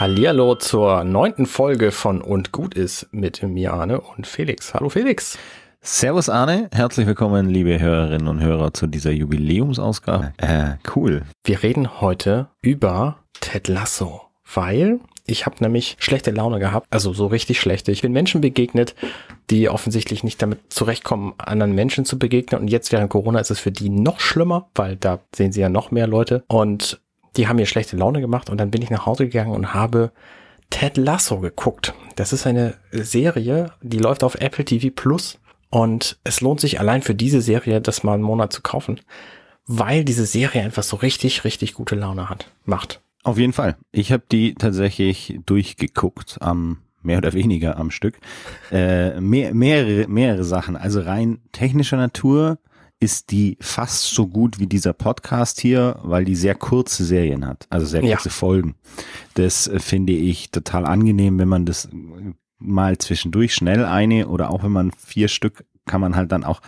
Hallihallo zur neunten Folge von Und Gut ist mit mir Arne und Felix. Hallo Felix. Servus Arne, herzlich willkommen, liebe Hörerinnen und Hörer, zu dieser Jubiläumsausgabe. Äh, cool. Wir reden heute über Ted Lasso, weil ich habe nämlich schlechte Laune gehabt, also so richtig schlechte. Ich bin Menschen begegnet, die offensichtlich nicht damit zurechtkommen, anderen Menschen zu begegnen. Und jetzt während Corona ist es für die noch schlimmer, weil da sehen sie ja noch mehr Leute. Und die haben mir schlechte Laune gemacht und dann bin ich nach Hause gegangen und habe Ted Lasso geguckt. Das ist eine Serie, die läuft auf Apple TV Plus und es lohnt sich allein für diese Serie, das mal einen Monat zu kaufen, weil diese Serie einfach so richtig, richtig gute Laune hat, macht. Auf jeden Fall. Ich habe die tatsächlich durchgeguckt am mehr oder weniger am Stück. Äh, mehr, mehrere, mehrere Sachen. Also rein technischer Natur, ist die fast so gut wie dieser Podcast hier, weil die sehr kurze Serien hat, also sehr kurze ja. Folgen. Das äh, finde ich total angenehm, wenn man das äh, mal zwischendurch schnell eine oder auch wenn man vier Stück, kann man halt dann auch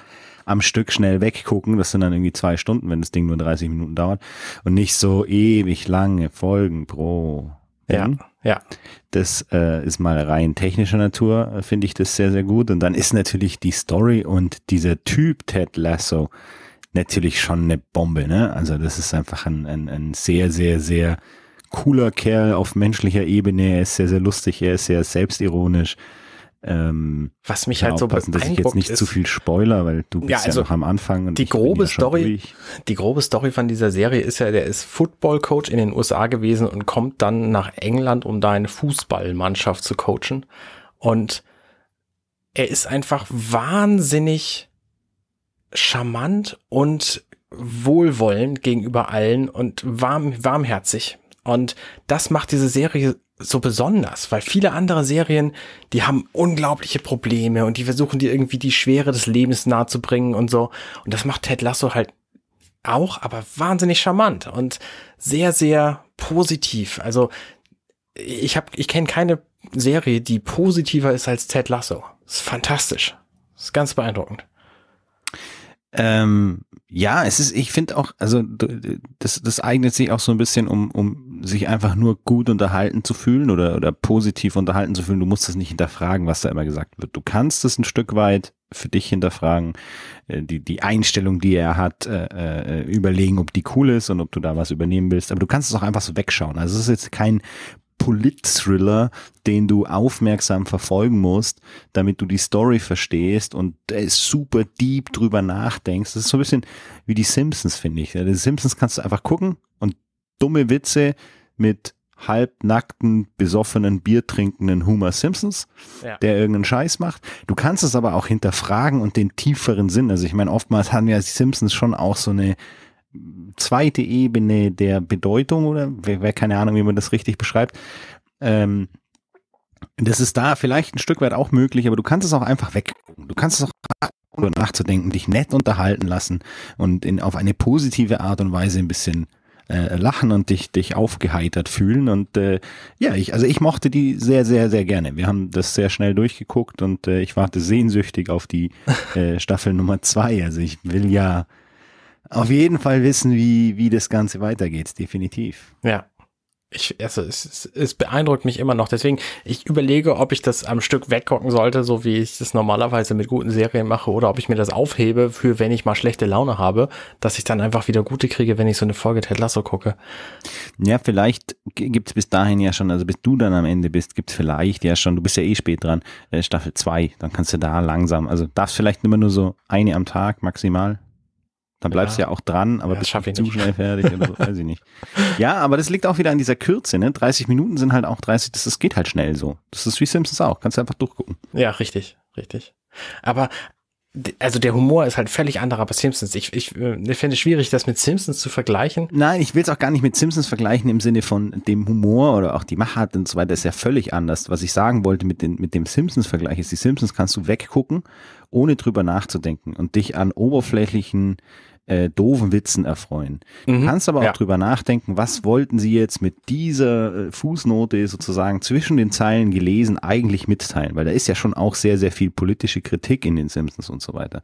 am Stück schnell weggucken. Das sind dann irgendwie zwei Stunden, wenn das Ding nur 30 Minuten dauert. Und nicht so ewig lange Folgen pro ja, ja. Das äh, ist mal rein technischer Natur, äh, finde ich das sehr, sehr gut. Und dann ist natürlich die Story und dieser Typ Ted Lasso natürlich schon eine Bombe, ne? Also das ist einfach ein, ein, ein sehr, sehr, sehr cooler Kerl auf menschlicher Ebene. Er ist sehr, sehr lustig, er ist sehr selbstironisch ähm, Was mich halt so passen, dass ich jetzt nicht ist, zu viel Spoiler, weil du bist ja, also ja noch am Anfang und die grobe ja Story, ruhig. die grobe Story von dieser Serie ist ja, der ist Football Coach in den USA gewesen und kommt dann nach England, um da eine Fußballmannschaft zu coachen und er ist einfach wahnsinnig charmant und wohlwollend gegenüber allen und warm, warmherzig. Und das macht diese Serie so besonders, weil viele andere Serien, die haben unglaubliche Probleme und die versuchen dir irgendwie die Schwere des Lebens nahezubringen und so. Und das macht Ted Lasso halt auch, aber wahnsinnig charmant und sehr, sehr positiv. Also ich habe, ich kenne keine Serie, die positiver ist als Ted Lasso. ist fantastisch. ist ganz beeindruckend. Ähm, ja, es ist, ich finde auch, also das, das eignet sich auch so ein bisschen, um, um sich einfach nur gut unterhalten zu fühlen oder, oder positiv unterhalten zu fühlen. Du musst es nicht hinterfragen, was da immer gesagt wird. Du kannst es ein Stück weit für dich hinterfragen, äh, die, die Einstellung, die er hat, äh, äh, überlegen, ob die cool ist und ob du da was übernehmen willst. Aber du kannst es auch einfach so wegschauen. Also es ist jetzt kein Polit-Thriller, den du aufmerksam verfolgen musst, damit du die Story verstehst und äh, super deep drüber nachdenkst. Das ist so ein bisschen wie die Simpsons, finde ich. Ja, Die Simpsons kannst du einfach gucken und dumme Witze mit halbnackten, besoffenen, biertrinkenden Homer Simpsons, ja. der irgendeinen Scheiß macht. Du kannst es aber auch hinterfragen und den tieferen Sinn. Also ich meine, oftmals haben ja die Simpsons schon auch so eine zweite Ebene der Bedeutung oder wer, wer keine Ahnung, wie man das richtig beschreibt. Ähm, das ist da vielleicht ein Stück weit auch möglich, aber du kannst es auch einfach weggucken. Du kannst es auch nachzudenken, dich nett unterhalten lassen und in, auf eine positive Art und Weise ein bisschen äh, lachen und dich, dich aufgeheitert fühlen. Und äh, ja, ich, also ich mochte die sehr, sehr, sehr gerne. Wir haben das sehr schnell durchgeguckt und äh, ich warte sehnsüchtig auf die äh, Staffel Nummer zwei. Also ich will ja auf jeden Fall wissen, wie, wie das Ganze weitergeht, definitiv. Ja. Ich, also es, es, es beeindruckt mich immer noch. Deswegen, ich überlege, ob ich das am Stück weggucken sollte, so wie ich das normalerweise mit guten Serien mache, oder ob ich mir das aufhebe für, wenn ich mal schlechte Laune habe, dass ich dann einfach wieder gute kriege, wenn ich so eine Folge Ted Lasso gucke. Ja, vielleicht gibt es bis dahin ja schon, also bis du dann am Ende bist, gibt es vielleicht ja schon, du bist ja eh spät dran, äh, Staffel 2, dann kannst du da langsam, also darfst vielleicht immer nur so eine am Tag maximal. Dann bleibst du ja. ja auch dran, aber ja, bist ich zu nicht. schnell fertig oder so, weiß ich nicht. Ja, aber das liegt auch wieder an dieser Kürze, ne? 30 Minuten sind halt auch 30, das, das geht halt schnell so. Das ist wie Simpsons auch, kannst du einfach durchgucken. Ja, richtig, richtig. Aber also der Humor ist halt völlig anderer bei Simpsons. Ich, ich, äh, ich finde es schwierig, das mit Simpsons zu vergleichen. Nein, ich will es auch gar nicht mit Simpsons vergleichen im Sinne von dem Humor oder auch die Machart und so weiter ist ja völlig anders. Was ich sagen wollte mit, den, mit dem Simpsons-Vergleich ist, die Simpsons kannst du weggucken, ohne drüber nachzudenken und dich an oberflächlichen äh, doofen Witzen erfreuen. Mhm. Du kannst aber auch ja. drüber nachdenken, was wollten sie jetzt mit dieser äh, Fußnote sozusagen zwischen den Zeilen gelesen eigentlich mitteilen, weil da ist ja schon auch sehr, sehr viel politische Kritik in den Simpsons und so weiter.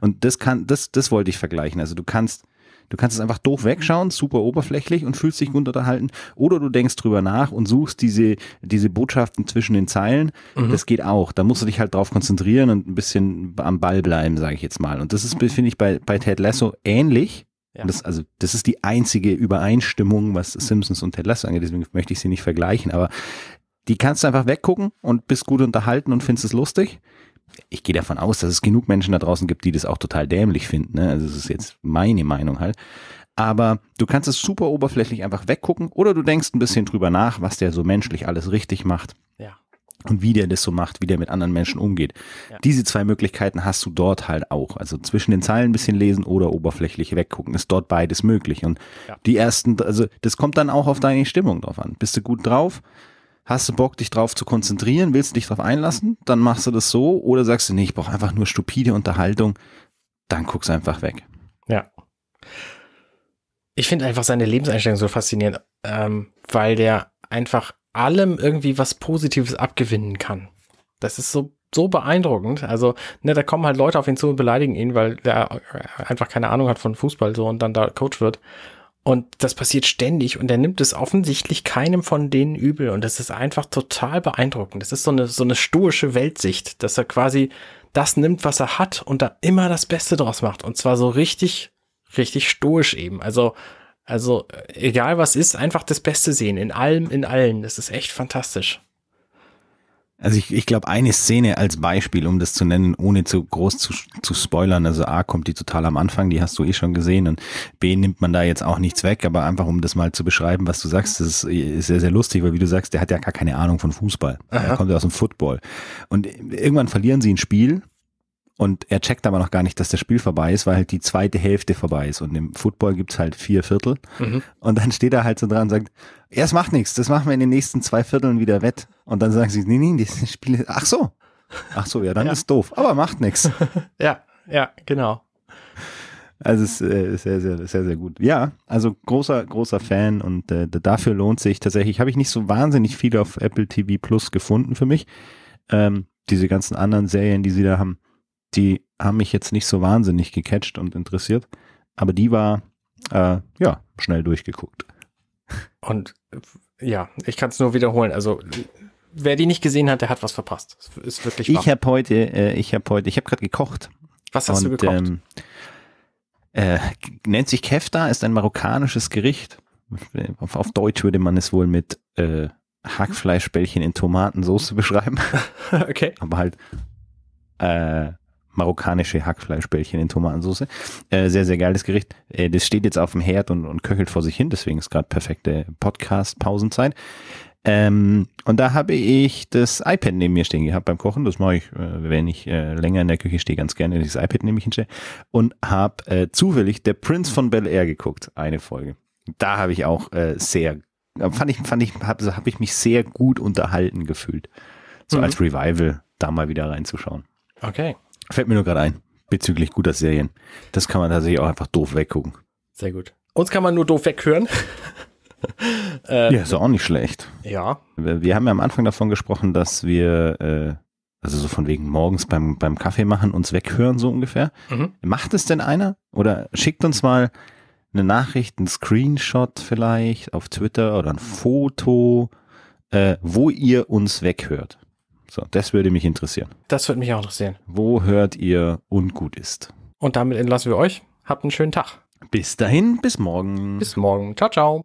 Und das kann, das, das wollte ich vergleichen. Also du kannst Du kannst es einfach doof wegschauen, super oberflächlich und fühlst dich gut unterhalten. Oder du denkst drüber nach und suchst diese, diese Botschaften zwischen den Zeilen. Mhm. Das geht auch. Da musst du dich halt drauf konzentrieren und ein bisschen am Ball bleiben, sage ich jetzt mal. Und das ist, mhm. finde ich, bei, bei Ted Lasso ähnlich. Ja. Das, also, das ist die einzige Übereinstimmung, was Simpsons und Ted Lasso angeht. Deswegen möchte ich sie nicht vergleichen. Aber die kannst du einfach weggucken und bist gut unterhalten und findest es lustig ich gehe davon aus, dass es genug Menschen da draußen gibt, die das auch total dämlich finden. Ne? Also das ist jetzt meine Meinung halt. Aber du kannst es super oberflächlich einfach weggucken oder du denkst ein bisschen drüber nach, was der so menschlich alles richtig macht. Ja. Und wie der das so macht, wie der mit anderen Menschen umgeht. Ja. Diese zwei Möglichkeiten hast du dort halt auch. Also zwischen den Zeilen ein bisschen lesen oder oberflächlich weggucken, ist dort beides möglich. Und ja. die ersten, also das kommt dann auch auf deine Stimmung drauf an. Bist du gut drauf? Hast du Bock, dich drauf zu konzentrieren? Willst du dich drauf einlassen? Dann machst du das so. Oder sagst du, nee, ich brauche einfach nur stupide Unterhaltung. Dann guck's einfach weg. Ja. Ich finde einfach seine Lebenseinstellung so faszinierend, ähm, weil der einfach allem irgendwie was Positives abgewinnen kann. Das ist so so beeindruckend. Also, ne, da kommen halt Leute auf ihn zu und beleidigen ihn, weil der einfach keine Ahnung hat von Fußball so und dann da Coach wird. Und das passiert ständig und er nimmt es offensichtlich keinem von denen übel und das ist einfach total beeindruckend. Das ist so eine, so eine stoische Weltsicht, dass er quasi das nimmt, was er hat und da immer das Beste draus macht und zwar so richtig, richtig stoisch eben. Also, also äh, egal was ist, einfach das Beste sehen in allem, in allen. Das ist echt fantastisch. Also ich, ich glaube, eine Szene als Beispiel, um das zu nennen, ohne zu groß zu, zu spoilern. Also A kommt die total am Anfang, die hast du eh schon gesehen und B nimmt man da jetzt auch nichts weg, aber einfach um das mal zu beschreiben, was du sagst, das ist sehr, sehr lustig, weil wie du sagst, der hat ja gar keine Ahnung von Fußball. Aha. Er kommt ja aus dem Football. Und irgendwann verlieren sie ein Spiel und er checkt aber noch gar nicht, dass das Spiel vorbei ist, weil halt die zweite Hälfte vorbei ist. Und im Football gibt's halt vier Viertel. Mhm. Und dann steht er halt so dran und sagt, ja, es macht nichts, das machen wir in den nächsten zwei Vierteln wieder wett. Und dann sagen sie, nee, nee, das Spiel ist, ach so. Ach so, ja, dann ja. ist doof. Aber macht nichts. Ja, ja, genau. Also es ist äh, sehr, sehr, sehr, sehr gut. Ja, also großer, großer Fan und äh, dafür lohnt sich tatsächlich. Habe ich nicht so wahnsinnig viel auf Apple TV Plus gefunden für mich. Ähm, diese ganzen anderen Serien, die sie da haben, die haben mich jetzt nicht so wahnsinnig gecatcht und interessiert. Aber die war, äh, ja, schnell durchgeguckt. Und ja, ich kann es nur wiederholen. Also wer die nicht gesehen hat, der hat was verpasst. Das ist wirklich wahr. Ich habe heute, äh, ich habe heute, ich habe gerade gekocht. Was hast und, du gekocht? Ähm, äh, nennt sich Kefta, ist ein marokkanisches Gericht. Auf, auf Deutsch würde man es wohl mit äh, Hackfleischbällchen in Tomatensoße mhm. beschreiben. okay. Aber halt äh, marokkanische Hackfleischbällchen in Tomatensoße. Äh, sehr, sehr geiles Gericht. Äh, das steht jetzt auf dem Herd und, und köchelt vor sich hin, deswegen ist gerade perfekte Podcast-Pausenzeit. Ähm, und da habe ich das iPad neben mir stehen gehabt beim Kochen. Das mache ich, äh, wenn ich äh, länger in der Küche stehe, ganz gerne. Das iPad nehme ich hinstelle. Und habe äh, zufällig Der Prince von Bel Air geguckt, eine Folge. Da habe ich auch äh, sehr, äh, fand ich, fand ich, habe hab ich mich sehr gut unterhalten gefühlt. So mhm. als Revival, da mal wieder reinzuschauen. Okay. Fällt mir nur gerade ein, bezüglich guter Serien. Das kann man tatsächlich auch einfach doof weggucken. Sehr gut. Uns kann man nur doof weghören äh, ja, ist auch nicht schlecht. Ja. Wir, wir, haben ja am Anfang davon gesprochen, dass wir, äh, also so von wegen morgens beim, beim Kaffee machen, uns weghören, so ungefähr. Mhm. Macht es denn einer? Oder schickt uns mal eine Nachricht, einen Screenshot vielleicht auf Twitter oder ein Foto, äh, wo ihr uns weghört. So, das würde mich interessieren. Das würde mich auch interessieren. Wo hört ihr ungut ist? Und damit entlassen wir euch. Habt einen schönen Tag. Bis dahin, bis morgen. Bis morgen. Ciao, ciao.